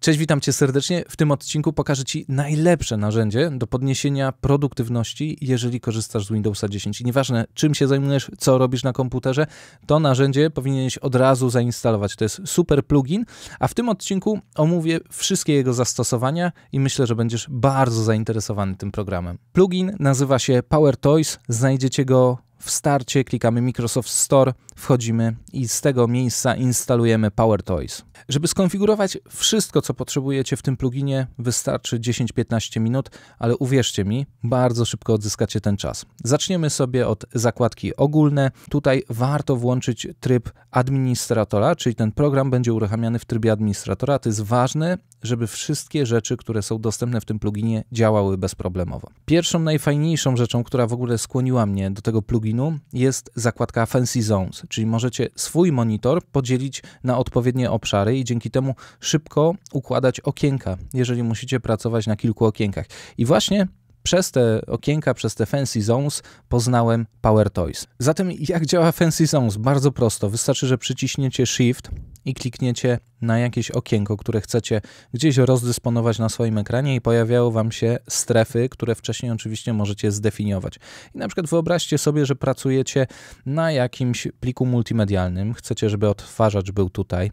Cześć, witam cię serdecznie. W tym odcinku pokażę ci najlepsze narzędzie do podniesienia produktywności, jeżeli korzystasz z Windowsa 10. I nieważne, czym się zajmujesz, co robisz na komputerze, to narzędzie powinieneś od razu zainstalować. To jest super plugin, a w tym odcinku omówię wszystkie jego zastosowania i myślę, że będziesz bardzo zainteresowany tym programem. Plugin nazywa się Power Toys. Znajdziecie go w starcie klikamy Microsoft Store, wchodzimy i z tego miejsca instalujemy PowerToys. Żeby skonfigurować wszystko, co potrzebujecie w tym pluginie, wystarczy 10-15 minut, ale uwierzcie mi, bardzo szybko odzyskacie ten czas. Zaczniemy sobie od zakładki ogólne. Tutaj warto włączyć tryb administratora, czyli ten program będzie uruchamiany w trybie administratora. To jest ważne, żeby wszystkie rzeczy, które są dostępne w tym pluginie, działały bezproblemowo. Pierwszą, najfajniejszą rzeczą, która w ogóle skłoniła mnie do tego pluginu, pluginu jest zakładka Fancy Zones, czyli możecie swój monitor podzielić na odpowiednie obszary i dzięki temu szybko układać okienka, jeżeli musicie pracować na kilku okienkach. I właśnie przez te okienka, przez te Fancy Zones poznałem Power Toys. Zatem jak działa Fancy Zones? Bardzo prosto. Wystarczy, że przyciśniecie Shift, i klikniecie na jakieś okienko, które chcecie gdzieś rozdysponować na swoim ekranie i pojawiają Wam się strefy, które wcześniej oczywiście możecie zdefiniować. I na przykład wyobraźcie sobie, że pracujecie na jakimś pliku multimedialnym, chcecie, żeby odtwarzacz był tutaj,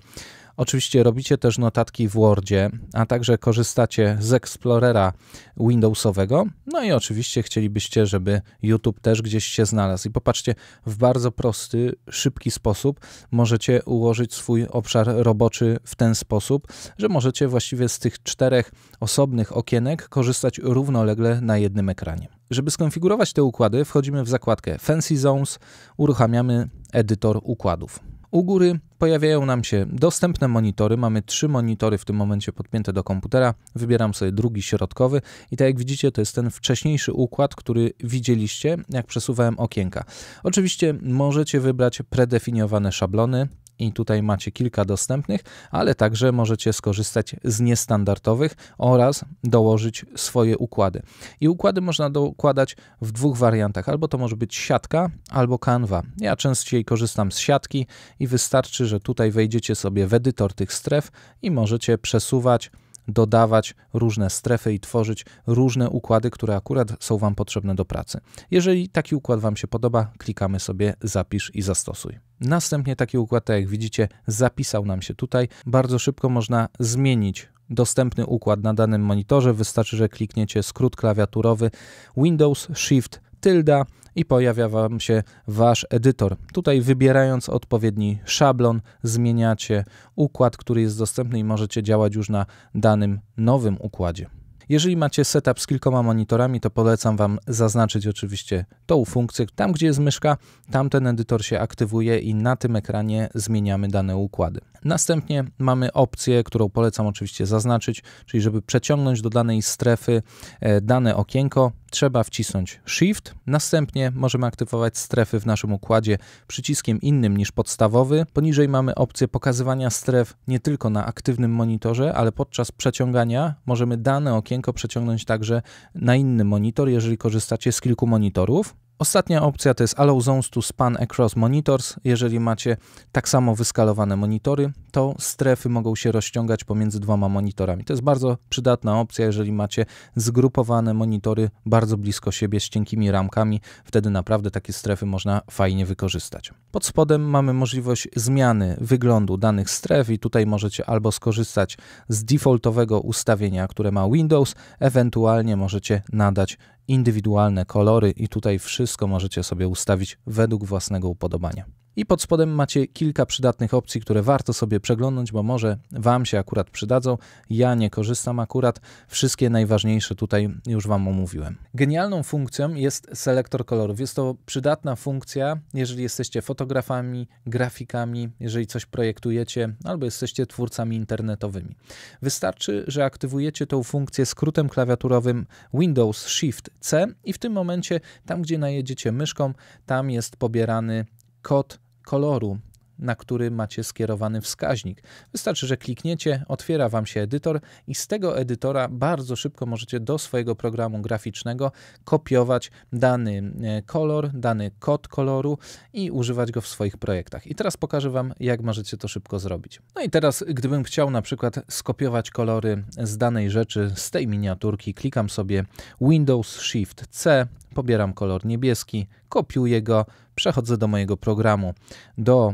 Oczywiście robicie też notatki w Wordzie, a także korzystacie z Explorera Windowsowego. No i oczywiście chcielibyście, żeby YouTube też gdzieś się znalazł. I popatrzcie, w bardzo prosty, szybki sposób możecie ułożyć swój obszar roboczy w ten sposób, że możecie właściwie z tych czterech osobnych okienek korzystać równolegle na jednym ekranie. Żeby skonfigurować te układy, wchodzimy w zakładkę Fancy Zones, uruchamiamy edytor układów. U góry pojawiają nam się dostępne monitory. Mamy trzy monitory w tym momencie podpięte do komputera. Wybieram sobie drugi środkowy i tak jak widzicie, to jest ten wcześniejszy układ, który widzieliście, jak przesuwałem okienka. Oczywiście możecie wybrać predefiniowane szablony, i tutaj macie kilka dostępnych, ale także możecie skorzystać z niestandardowych oraz dołożyć swoje układy. I układy można dokładać w dwóch wariantach, albo to może być siatka, albo kanwa. Ja częściej korzystam z siatki i wystarczy, że tutaj wejdziecie sobie w edytor tych stref i możecie przesuwać dodawać różne strefy i tworzyć różne układy, które akurat są Wam potrzebne do pracy. Jeżeli taki układ Wam się podoba, klikamy sobie zapisz i zastosuj. Następnie taki układ, tak jak widzicie, zapisał nam się tutaj. Bardzo szybko można zmienić dostępny układ na danym monitorze. Wystarczy, że klikniecie skrót klawiaturowy Windows Shift Tilda i pojawia Wam się Wasz edytor. Tutaj wybierając odpowiedni szablon zmieniacie układ, który jest dostępny i możecie działać już na danym nowym układzie. Jeżeli macie setup z kilkoma monitorami, to polecam Wam zaznaczyć oczywiście tą funkcję. Tam, gdzie jest myszka, tamten edytor się aktywuje i na tym ekranie zmieniamy dane układy. Następnie mamy opcję, którą polecam oczywiście zaznaczyć, czyli żeby przeciągnąć do danej strefy e, dane okienko, trzeba wcisnąć Shift. Następnie możemy aktywować strefy w naszym układzie przyciskiem innym niż podstawowy. Poniżej mamy opcję pokazywania stref nie tylko na aktywnym monitorze, ale podczas przeciągania możemy dane okienko przeciągnąć także na inny monitor, jeżeli korzystacie z kilku monitorów. Ostatnia opcja to jest Allow Zones to Span Across Monitors. Jeżeli macie tak samo wyskalowane monitory, to strefy mogą się rozciągać pomiędzy dwoma monitorami. To jest bardzo przydatna opcja, jeżeli macie zgrupowane monitory bardzo blisko siebie z cienkimi ramkami, wtedy naprawdę takie strefy można fajnie wykorzystać. Pod spodem mamy możliwość zmiany wyglądu danych stref i tutaj możecie albo skorzystać z defaultowego ustawienia, które ma Windows, ewentualnie możecie nadać indywidualne kolory i tutaj wszystko możecie sobie ustawić według własnego upodobania. I pod spodem macie kilka przydatnych opcji, które warto sobie przeglądnąć, bo może Wam się akurat przydadzą. Ja nie korzystam akurat. Wszystkie najważniejsze tutaj już Wam omówiłem. Genialną funkcją jest selektor kolorów. Jest to przydatna funkcja, jeżeli jesteście fotografami, grafikami, jeżeli coś projektujecie albo jesteście twórcami internetowymi. Wystarczy, że aktywujecie tą funkcję skrótem klawiaturowym Windows Shift C i w tym momencie tam, gdzie najedziecie myszką, tam jest pobierany kod koloru na który macie skierowany wskaźnik. Wystarczy, że klikniecie, otwiera Wam się edytor i z tego edytora bardzo szybko możecie do swojego programu graficznego kopiować dany e, kolor, dany kod koloru i używać go w swoich projektach. I teraz pokażę Wam, jak możecie to szybko zrobić. No i teraz, gdybym chciał na przykład skopiować kolory z danej rzeczy, z tej miniaturki, klikam sobie Windows Shift C, pobieram kolor niebieski, kopiuję go, przechodzę do mojego programu, do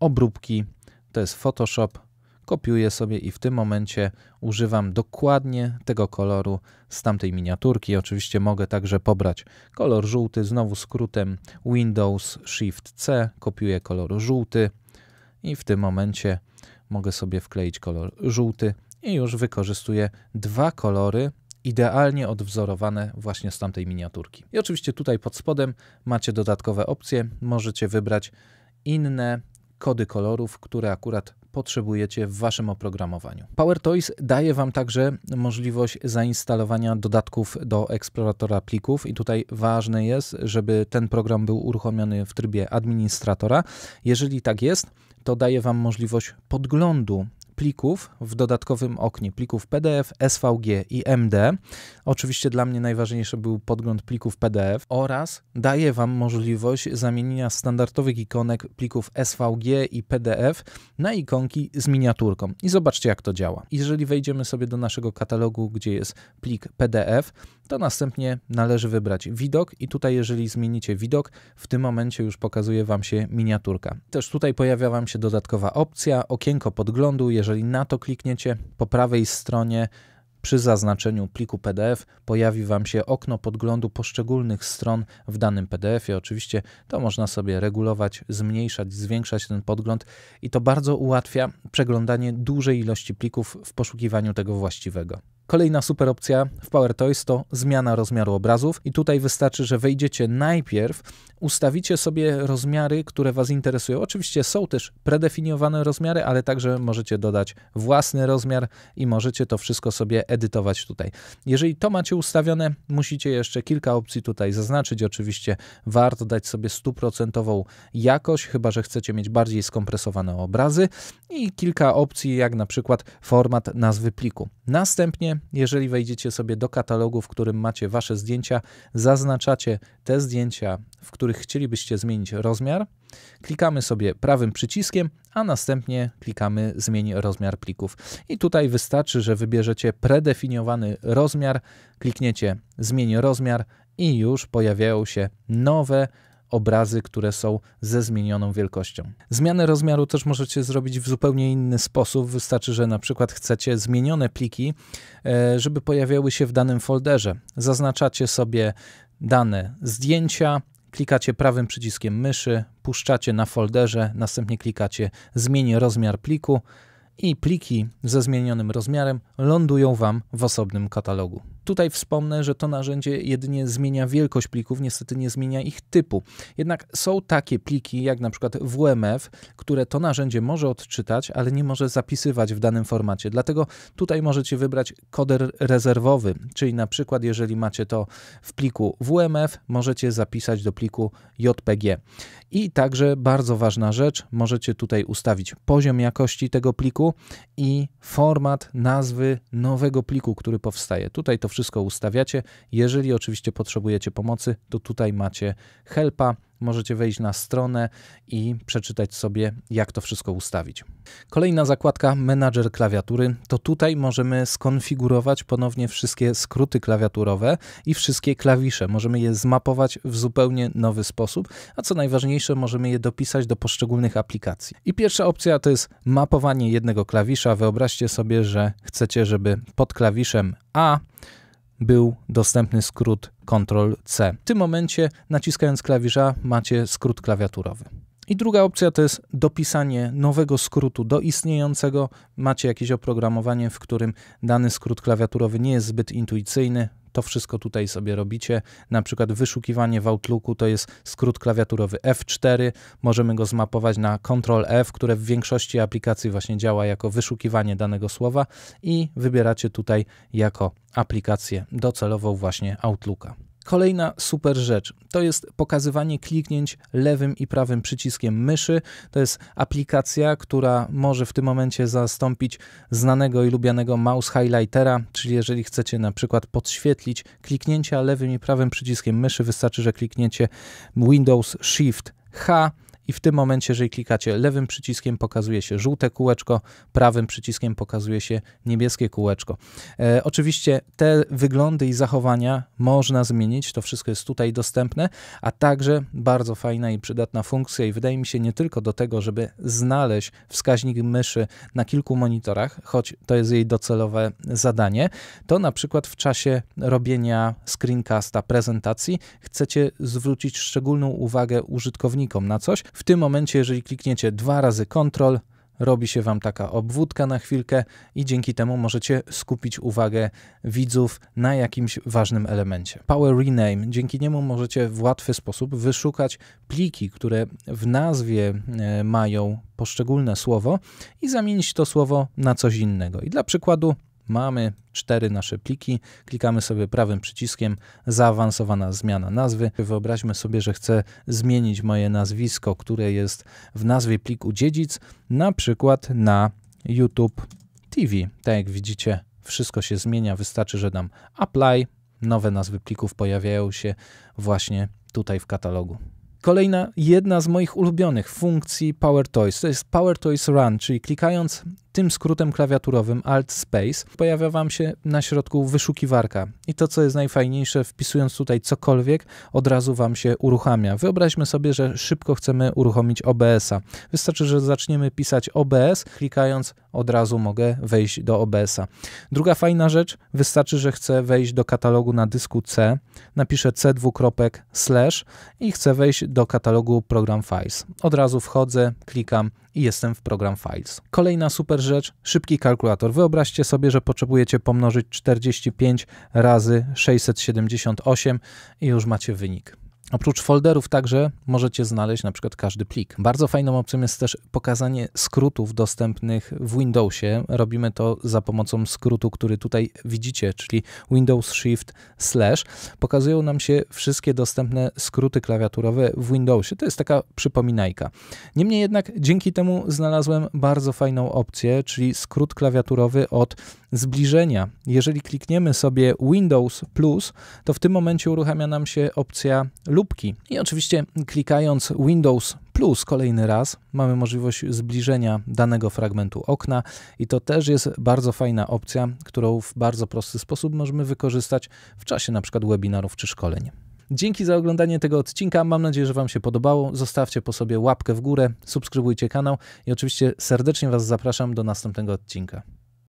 obróbki, to jest Photoshop, kopiuję sobie i w tym momencie używam dokładnie tego koloru z tamtej miniaturki. Oczywiście mogę także pobrać kolor żółty, znowu skrótem Windows Shift C, kopiuję kolor żółty i w tym momencie mogę sobie wkleić kolor żółty i już wykorzystuję dwa kolory idealnie odwzorowane właśnie z tamtej miniaturki. I oczywiście tutaj pod spodem macie dodatkowe opcje, możecie wybrać inne kody kolorów, które akurat potrzebujecie w waszym oprogramowaniu. PowerToys daje wam także możliwość zainstalowania dodatków do eksploratora plików i tutaj ważne jest, żeby ten program był uruchomiony w trybie administratora. Jeżeli tak jest, to daje wam możliwość podglądu plików w dodatkowym oknie, plików PDF, SVG i MD. Oczywiście dla mnie najważniejszy był podgląd plików PDF oraz daje Wam możliwość zamienienia standardowych ikonek plików SVG i PDF na ikonki z miniaturką. I zobaczcie jak to działa. Jeżeli wejdziemy sobie do naszego katalogu, gdzie jest plik PDF, to następnie należy wybrać widok i tutaj jeżeli zmienicie widok, w tym momencie już pokazuje Wam się miniaturka. Też tutaj pojawia Wam się dodatkowa opcja, okienko podglądu, jeżeli jeżeli na to klikniecie, po prawej stronie przy zaznaczeniu pliku PDF pojawi Wam się okno podglądu poszczególnych stron w danym PDF-ie. Oczywiście to można sobie regulować, zmniejszać, zwiększać ten podgląd i to bardzo ułatwia przeglądanie dużej ilości plików w poszukiwaniu tego właściwego. Kolejna super opcja w Power Toys to zmiana rozmiaru obrazów i tutaj wystarczy, że wejdziecie najpierw, ustawicie sobie rozmiary, które Was interesują. Oczywiście są też predefiniowane rozmiary, ale także możecie dodać własny rozmiar i możecie to wszystko sobie edytować tutaj. Jeżeli to macie ustawione, musicie jeszcze kilka opcji tutaj zaznaczyć. Oczywiście warto dać sobie stuprocentową jakość, chyba że chcecie mieć bardziej skompresowane obrazy i kilka opcji, jak na przykład format nazwy pliku. Następnie jeżeli wejdziecie sobie do katalogu, w którym macie wasze zdjęcia, zaznaczacie te zdjęcia, w których chcielibyście zmienić rozmiar, klikamy sobie prawym przyciskiem, a następnie klikamy zmień rozmiar plików. I tutaj wystarczy, że wybierzecie predefiniowany rozmiar, klikniecie zmień rozmiar i już pojawiają się nowe obrazy, które są ze zmienioną wielkością. Zmianę rozmiaru też możecie zrobić w zupełnie inny sposób. Wystarczy, że na przykład chcecie zmienione pliki, e, żeby pojawiały się w danym folderze. Zaznaczacie sobie dane zdjęcia, klikacie prawym przyciskiem myszy, puszczacie na folderze, następnie klikacie zmień rozmiar pliku i pliki ze zmienionym rozmiarem lądują Wam w osobnym katalogu. Tutaj wspomnę, że to narzędzie jedynie zmienia wielkość plików, niestety nie zmienia ich typu. Jednak są takie pliki, jak na przykład WMF, które to narzędzie może odczytać, ale nie może zapisywać w danym formacie. Dlatego tutaj możecie wybrać koder rezerwowy, czyli na przykład jeżeli macie to w pliku WMF, możecie zapisać do pliku JPG. I także bardzo ważna rzecz, możecie tutaj ustawić poziom jakości tego pliku i format nazwy nowego pliku, który powstaje. Tutaj to wszystko wszystko ustawiacie. Jeżeli oczywiście potrzebujecie pomocy, to tutaj macie helpa. Możecie wejść na stronę i przeczytać sobie, jak to wszystko ustawić. Kolejna zakładka menadżer klawiatury. To tutaj możemy skonfigurować ponownie wszystkie skróty klawiaturowe i wszystkie klawisze. Możemy je zmapować w zupełnie nowy sposób, a co najważniejsze, możemy je dopisać do poszczególnych aplikacji. I pierwsza opcja to jest mapowanie jednego klawisza. Wyobraźcie sobie, że chcecie, żeby pod klawiszem A był dostępny skrót Ctrl-C. W tym momencie, naciskając klawisza, macie skrót klawiaturowy. I druga opcja to jest dopisanie nowego skrótu do istniejącego. Macie jakieś oprogramowanie, w którym dany skrót klawiaturowy nie jest zbyt intuicyjny, to wszystko tutaj sobie robicie. Na przykład wyszukiwanie w Outlooku to jest skrót klawiaturowy F4. Możemy go zmapować na Ctrl F, które w większości aplikacji właśnie działa jako wyszukiwanie danego słowa i wybieracie tutaj jako aplikację docelową właśnie Outlooka. Kolejna super rzecz to jest pokazywanie kliknięć lewym i prawym przyciskiem myszy. To jest aplikacja, która może w tym momencie zastąpić znanego i lubianego mouse highlightera, czyli jeżeli chcecie na przykład podświetlić kliknięcia lewym i prawym przyciskiem myszy, wystarczy, że klikniecie Windows Shift H i w tym momencie, jeżeli klikacie lewym przyciskiem, pokazuje się żółte kółeczko, prawym przyciskiem pokazuje się niebieskie kółeczko. E, oczywiście te wyglądy i zachowania można zmienić, to wszystko jest tutaj dostępne, a także bardzo fajna i przydatna funkcja i wydaje mi się nie tylko do tego, żeby znaleźć wskaźnik myszy na kilku monitorach, choć to jest jej docelowe zadanie, to na przykład w czasie robienia screencasta, prezentacji chcecie zwrócić szczególną uwagę użytkownikom na coś, w tym momencie, jeżeli klikniecie dwa razy Ctrl, robi się Wam taka obwódka na chwilkę i dzięki temu możecie skupić uwagę widzów na jakimś ważnym elemencie. Power Rename, dzięki niemu możecie w łatwy sposób wyszukać pliki, które w nazwie e, mają poszczególne słowo i zamienić to słowo na coś innego. I dla przykładu mamy cztery nasze pliki. Klikamy sobie prawym przyciskiem zaawansowana zmiana nazwy. Wyobraźmy sobie, że chcę zmienić moje nazwisko, które jest w nazwie pliku dziedzic, na przykład na YouTube TV. Tak jak widzicie, wszystko się zmienia. Wystarczy, że dam apply. Nowe nazwy plików pojawiają się właśnie tutaj w katalogu. Kolejna, jedna z moich ulubionych funkcji PowerToys, to jest PowerToys Run, czyli klikając tym skrótem klawiaturowym Alt Space pojawia Wam się na środku wyszukiwarka. I to, co jest najfajniejsze, wpisując tutaj cokolwiek, od razu Wam się uruchamia. Wyobraźmy sobie, że szybko chcemy uruchomić OBS-a. Wystarczy, że zaczniemy pisać OBS, klikając od razu mogę wejść do OBS-a. Druga fajna rzecz, wystarczy, że chcę wejść do katalogu na dysku C, napiszę c slash i chcę wejść do katalogu Program Files. Od razu wchodzę, klikam i jestem w program Files. Kolejna super rzecz, szybki kalkulator. Wyobraźcie sobie, że potrzebujecie pomnożyć 45 razy 678 i już macie wynik. Oprócz folderów także możecie znaleźć na przykład każdy plik. Bardzo fajną opcją jest też pokazanie skrótów dostępnych w Windowsie. Robimy to za pomocą skrótu, który tutaj widzicie, czyli Windows Shift slash. Pokazują nam się wszystkie dostępne skróty klawiaturowe w Windowsie. To jest taka przypominajka. Niemniej jednak dzięki temu znalazłem bardzo fajną opcję, czyli skrót klawiaturowy od zbliżenia. Jeżeli klikniemy sobie Windows Plus, to w tym momencie uruchamia nam się opcja lubki. I oczywiście klikając Windows plus kolejny raz mamy możliwość zbliżenia danego fragmentu okna i to też jest bardzo fajna opcja, którą w bardzo prosty sposób możemy wykorzystać w czasie np. webinarów czy szkoleń. Dzięki za oglądanie tego odcinka. Mam nadzieję, że Wam się podobało. Zostawcie po sobie łapkę w górę, subskrybujcie kanał i oczywiście serdecznie Was zapraszam do następnego odcinka.